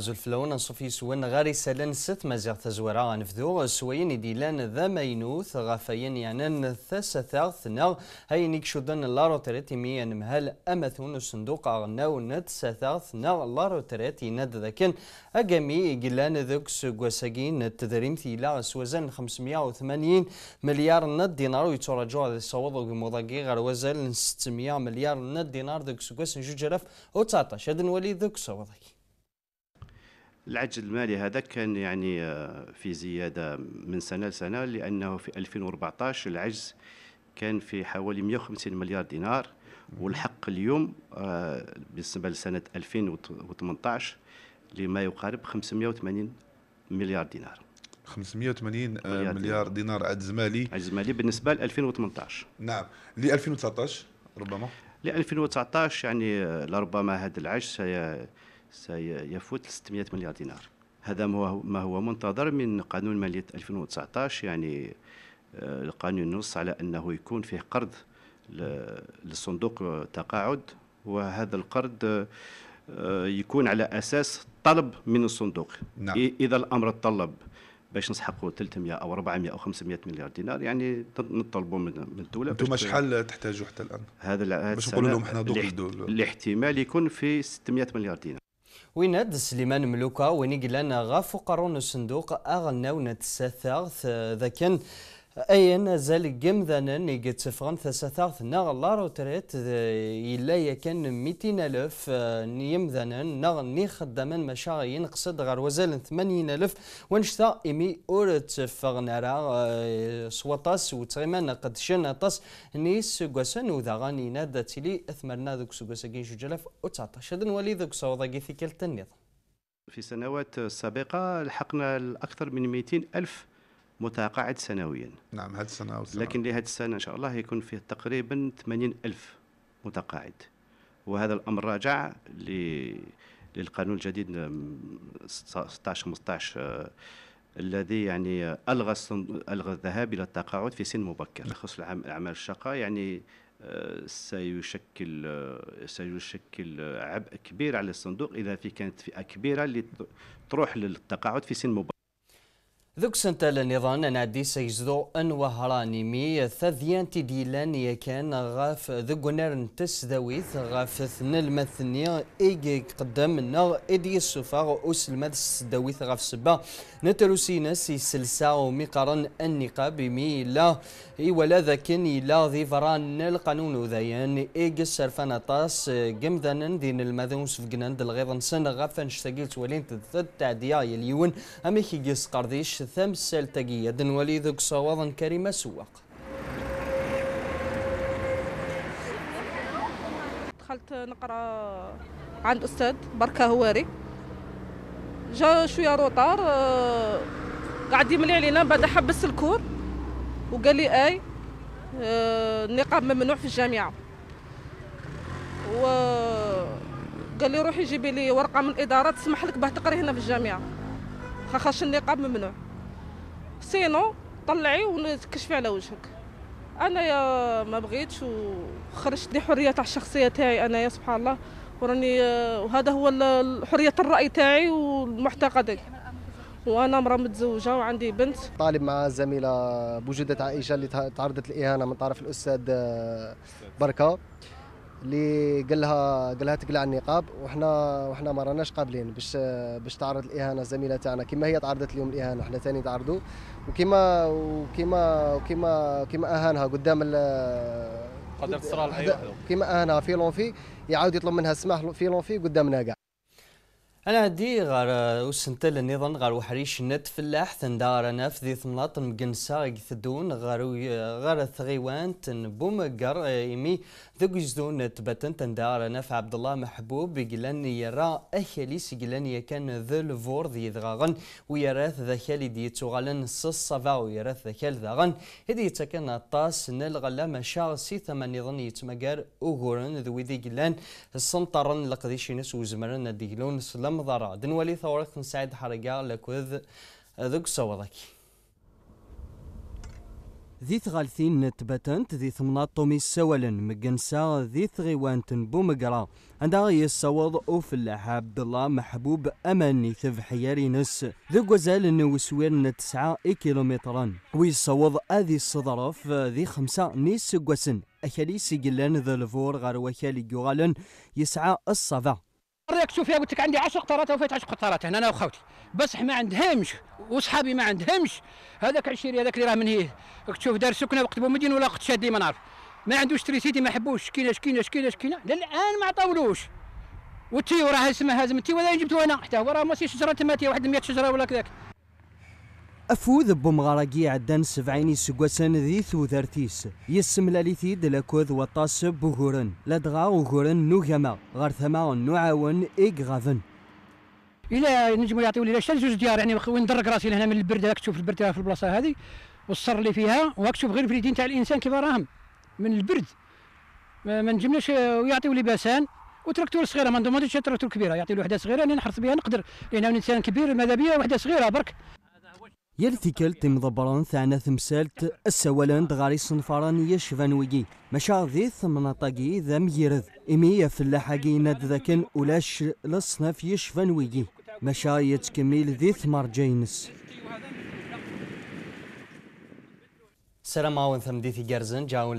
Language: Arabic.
فلون صفي سوين غاري سلن ست مزيغ تزورا نفذو سوين ديلان ذا مينوث غافين يعني ثاغث ثنا هاي نكشو دن لارو تريتي ميان مهل أمثون صندوق غناو نت ساثاغ لارو تريتي يناد ذاكن أقامي قلان ذوك سقواساقين في لاغ سوزن 580 مليار نت دينار ويتراجعوا هذا الصواب ومضاقي غار وزن 600 مليار نت دينار ذوك سقواس جوج ألاف وتسعطاش هاد ولي ذوكس صوابك العجز المالي هذا كان يعني آه، في زيادة من سنة لسنة لأنه في 2014 العجز كان في حوالي 150 مليار دينار والحق اليوم آه، بالنسبة لسنة 2018 لما يقارب 580 مليار دينار 580 آه، مليار, دينار عجز مالي عجز مالي بالنسبة ل 2018 نعم ل 2019 ربما ل 2019 يعني لربما هذا العجز سيفوت 600 مليار دينار هذا ما هو منتظر من قانون مالية 2019 يعني آه، القانون نص على أنه يكون فيه قرض للصندوق التقاعد وهذا القرض آه، يكون على أساس طلب من الصندوق نعم. إذا الأمر طلب باش نسحقوا 300 او 400 او 500 مليار دينار يعني نطلبوا من من الدوله انتم شحال تحتاجوا حتى الان؟ هذا باش نقول لهم احنا دوك الاحتمال يكون في 600 مليار دينار ويناد سليمان ملوكا وينيقلان قلنا غا الصندوق اغناو نتساثاغ ذاكن أي أن زال جمذانا نيجي تفغن ثلاثة نغ لارو تريت إلا يكن ميتين ألف آه، يمذانا نغ نيخد خدامان مشاغي نقصد غير وزال ثمانين ألف ونشتا إمي أور تفغن را آه، سواطاس وتغيمان قد شن نيس ني وذاغاني نادا تلي أثمرنا ذوك سوغوساكين جوج ألاف وتسعطاش هذا نولي ذوك صوضاكي في كلتا في سنوات سابقة لحقنا الأكثر من ميتين ألف متقاعد سنويا نعم هذه السنة أو السنة. لكن لهذه السنة إن شاء الله يكون فيه تقريبا 80 ألف متقاعد وهذا الأمر راجع للقانون الجديد 16 15 آه، الذي يعني الغى الغى الذهاب الى التقاعد في سن مبكر يخص الاعمال الشاقه يعني آه، سيشكل آه، سيشكل عبء كبير على الصندوق اذا في كانت فئه كبيره اللي تروح للتقاعد في سن مبكر ذوك سنتال النظام نادي سيزدو أن وهراني مي ثذيان تديلان يكان غاف ذقنر تسدويث غاف ثن المثنية إيجي قدم نغ ايدي السفاغ اوس المذ سدويث غاف سبا نتروسي نسي سلسا ومقرن النقاب مي لا اي ولا ذاكن لا ذي فران القانون ذيان إيجي السرفان طاس جمذنن دين المذون سفقنان دلغيظن سن غاف نشتاقيل تولين تدثد تعديا يليون أمي كي قرديش ثم السلتقية دن وليد قصوضا كريمة سوق دخلت نقرا عند استاذ بركه هواري جا شويه روطار آه، قاعد يملي علينا بعد حبس الكور وقال لي اي آه، النقاب ممنوع في الجامعه و قال لي روحي جيبي لي ورقه من الاداره تسمح لك باه تقري هنا في الجامعه خاطر النقاب ممنوع سينو طلعي ونتكشفي على وجهك انايا ما بغيتش وخرجت لي حريه تاع الشخصيه تاعي انايا سبحان الله وراني وهذا هو حريه الراي تاعي والمعتقد وانا امراه متزوجه وعندي بنت طالب مع زميله بوجودة عائشه اللي تعرضت للاهانه من طرف الاستاذ آه، بركه اللي قال لها قال لها تقلع النقاب وحنا وحنا ما راناش قابلين باش باش تعرض الاهانه الزميله تاعنا كما هي تعرضت اليوم الاهانه حنا ثاني تعرضوا وكما وكما وكما كما اهانها قدام ال قدام الصراحه كما اهانها في لونفي يعاود يطلب منها السماح في لونفي قدامنا كاع انا دي غار آه، وسنتل النظام غار وحريش نت فلاح ثندار انا ذي ثملاط مقنسا يثدون غار آه، غار ثغيوان تنبوم قر آه، ايمي ذوك يزدون تبتن تندار انا في عبد الله محبوب يقلن يرى اخيليس يقلن يكن ذو الفور ذي ذغاغن ويراث خالي دي تغالن الصفا ويراث خال ذاغن هدي يتكن الطاس نلغلا مشا سي ثمان نظن يتمقر اوغورن ذوي ذي قلن السنطرن لقديش لقديشينس وزمرن ديلون سلام lamdara دن ولي ثورك nsaid haraga لكوذ dog sawadak ذي ثغالثين تبتنت ذي ثمنات طومي السوالن مقنسا ذي عند غي السوض اوف أوفلاح عبد الله محبوب أماني ثف نس ذي قزال نوسوير اي كيلومترا السوض أذي الصدرف ذي خمسة نيس قوسن اخلي سيقلان ذا الفور غار وكالي يسعى الصفا الرياك فيها قلت لك عندي 10 قطارات وفيت 10 قطارات هنا انا وخوتي بصح ما عندهمش وصحابي ما عندهمش هذاك عشيري هذاك اللي راه من هيه تشوف دار سكنه وقت بومدين ولا وقت شادي ما نعرف ما عندوش تريسيتي ما حبوش شكينا شكينا شكينا شكينا للان ما عطاولوش والتيو راه اسمه هازم التيو ولا جبته انا حتى هو راه ماشي شجره تماتيه واحد 100 شجره ولا كذاك افوذ بمغارقي عدن سبعيني سقوسان ذي ثوذرتيس لاليثي دلاكوذ وطاس بوغورن لدغا وغورن نوغاما غارثما ثما نعاون غافن إلا نجموا يعطيو لي شتا زوج ديار يعني وين ندرك راسي هنا من البرد هاك تشوف البرد في البلاصة هذه والصر اللي فيها وهاك تشوف غير الفريدين تاع الإنسان كيف راهم من البرد ما نجمناش ويعطيو لي باسان وتركتور صغيره ما نضمنش تركتور كبيره يعطي له وحده صغيره انا نحرص بها نقدر لان الانسان كبير ماذا بيا وحده صغيره برك يال تم ضبران ثعنا ثمسالت السوالان دغاري الصنفران يشفانويي مشاع ذيث مناطقي ذم يرد إمي يفلاحاقي ناد ذاكن ولاش لصنف يشفانويي مشا يتكمل ذيث مرجينس سلام ثم ديثي جارزن جاون